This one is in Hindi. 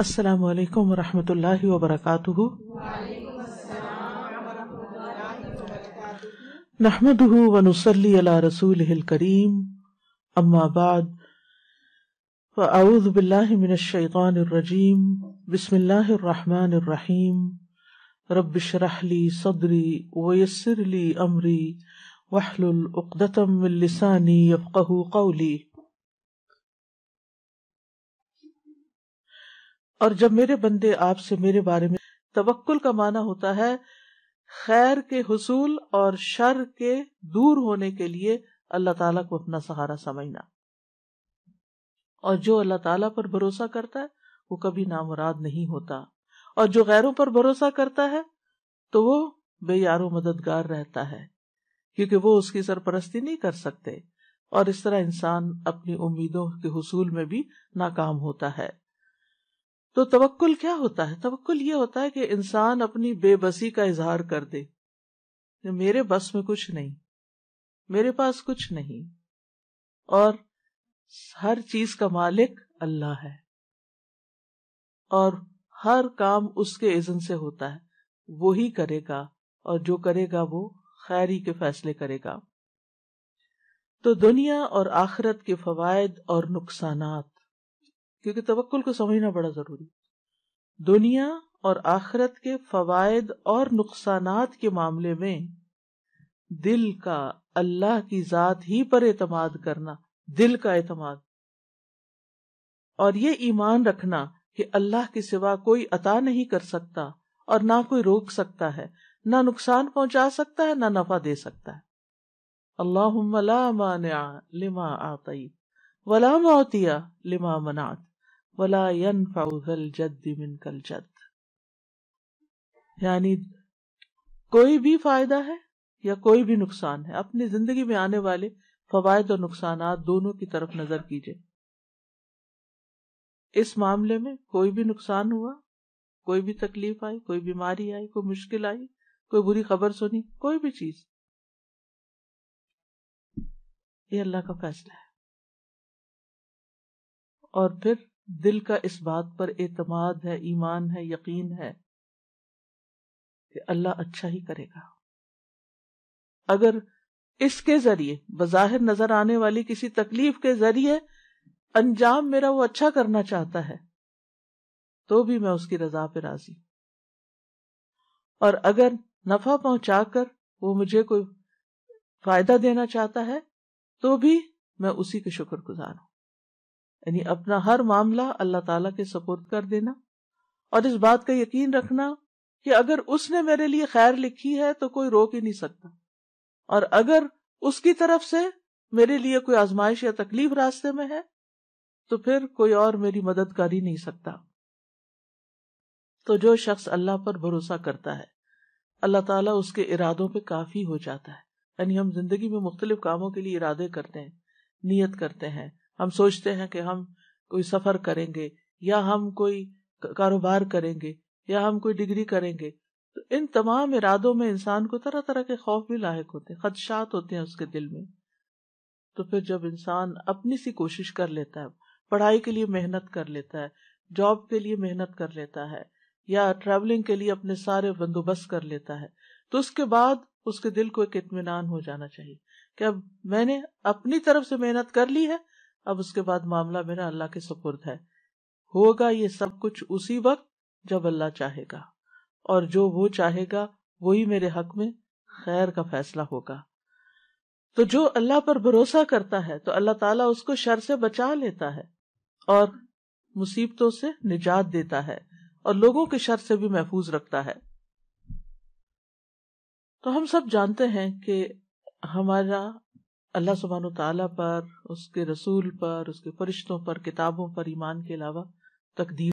السلام علیکم ورحمۃ اللہ وبرکاتہ نحمد ونسلی علی رسول کریم اما بعد فاعوذ باللہ من الشیطان الرجیم بسم اللہ الرحمن الرحیم رب شرح لی صدری ویسر لی امری واحلل عقدتم من لسانی یفقہ قولی और जब मेरे बंदे आपसे मेरे बारे में तवक्ल का माना होता है खैर के हसूल और शर के दूर होने के लिए अल्लाह ताला को अपना सहारा समझना और जो अल्लाह ताला पर भरोसा करता है वो कभी नामुराद नहीं होता और जो गैरों पर भरोसा करता है तो वो बेयारो मददगार रहता है क्योंकि वो उसकी सरपरस्ती नहीं कर सकते और इस तरह इंसान अपनी उम्मीदों के हसूल में भी नाकाम होता है तो तवक्ल क्या होता है तवक्ल ये होता है कि इंसान अपनी बेबसी का इजहार कर दे मेरे बस में कुछ नहीं मेरे पास कुछ नहीं और हर चीज का मालिक अल्लाह है और हर काम उसके इजन से होता है वो ही करेगा और जो करेगा वो खैरी के फैसले करेगा तो दुनिया और आखिरत के फवायद और नुकसानात क्योंकि तवक्ल को समझना बड़ा जरूरी दुनिया और आखरत के फवायद और नुकसान के मामले में दिल का अल्लाह की जात ही पर एतमाद करना दिल का एतमाद और ये ईमान रखना कि अल्लाह के सिवा कोई अता नहीं कर सकता और ना कोई रोक सकता है ना नुकसान पहुंचा सकता है ना नफा दे सकता है अल्लाह लिमा आतई वला मोतिया लिमा मनात वला जद मिन कल जद यानी कोई भी फायदा है या कोई भी नुकसान है अपनी जिंदगी में आने वाले फवायद और नुकसान दोनों की तरफ नजर कीजिए इस मामले में कोई भी नुकसान हुआ कोई भी तकलीफ आई कोई बीमारी आई कोई मुश्किल आई कोई बुरी खबर सुनी कोई भी चीज ये अल्लाह का फैसला है और फिर दिल का इस बात पर एतमाद है ईमान है यकीन है कि अल्लाह अच्छा ही करेगा अगर इसके जरिए बजाहिर नजर आने वाली किसी तकलीफ के जरिए अंजाम मेरा वो अच्छा करना चाहता है तो भी मैं उसकी रजा पर राजी और अगर नफा पहुंचाकर वो मुझे कोई फायदा देना चाहता है तो भी मैं उसी के शुक्र गुजार हूं यानी अपना हर मामला अल्लाह ताला के सपोर्ट कर देना और इस बात का यकीन रखना कि अगर उसने मेरे लिए खैर लिखी है तो कोई रोक ही नहीं सकता और अगर उसकी तरफ से मेरे लिए कोई आजमाइश या तकलीफ रास्ते में है तो फिर कोई और मेरी मदद कर ही नहीं सकता तो जो शख्स अल्लाह पर भरोसा करता है अल्लाह ताला उसके इरादों पे काफी हो जाता है यानी हम जिंदगी में मुख्तलिफ कामों के लिए इरादे करते हैं नियत करते हैं हम सोचते हैं कि हम कोई सफर करेंगे या हम कोई कारोबार करेंगे या हम कोई डिग्री करेंगे तो इन तमाम इरादों में इंसान को तरह तरह के खौफ भी लाक होते हैं खदशात होते हैं उसके दिल में तो फिर जब इंसान अपनी सी कोशिश कर लेता है पढ़ाई के लिए मेहनत कर लेता है जॉब के लिए मेहनत कर लेता है या ट्रैवलिंग के लिए अपने सारे बंदोबस्त कर लेता है तो उसके बाद उसके दिल को एक इतमान हो जाना चाहिए कि अब मैंने अपनी तरफ से मेहनत कर ली है अब उसके बाद मामला मेरा अल्लाह के सपुर्द है होगा ये सब कुछ उसी वक्त जब अल्लाह चाहेगा और जो वो चाहेगा वही मेरे हक में खैर का फैसला होगा तो जो अल्लाह पर भरोसा करता है तो अल्लाह ताला उसको शर से बचा लेता है और मुसीबतों से निजात देता है और लोगों के शर से भी महफूज रखता है तो हम सब जानते हैं कि हमारा अल्लाह सुबहान ताला पर उसके रसूल पर उसके फरिश्तों पर किताबों पर ईमान के अलावा तकदीर